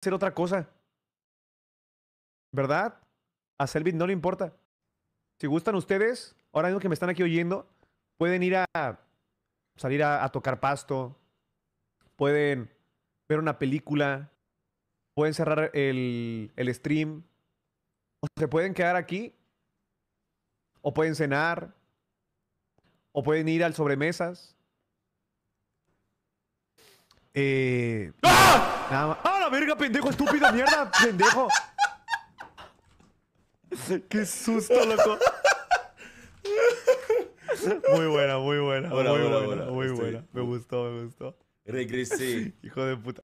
hacer otra cosa. ¿Verdad? A Selvit no le importa. Si gustan ustedes, ahora mismo que me están aquí oyendo, pueden ir a salir a, tocar pasto, pueden ver una película, pueden cerrar el, stream, o se pueden quedar aquí, o pueden cenar, o pueden ir al sobremesas. Eh, ¡Ah! ¡Ah! verga, pendejo, estúpido, mierda, pendejo. Qué susto, loco. Muy buena, muy buena. muy buena, muy buena. Me gustó, me gustó. Regresé. Hijo de puta.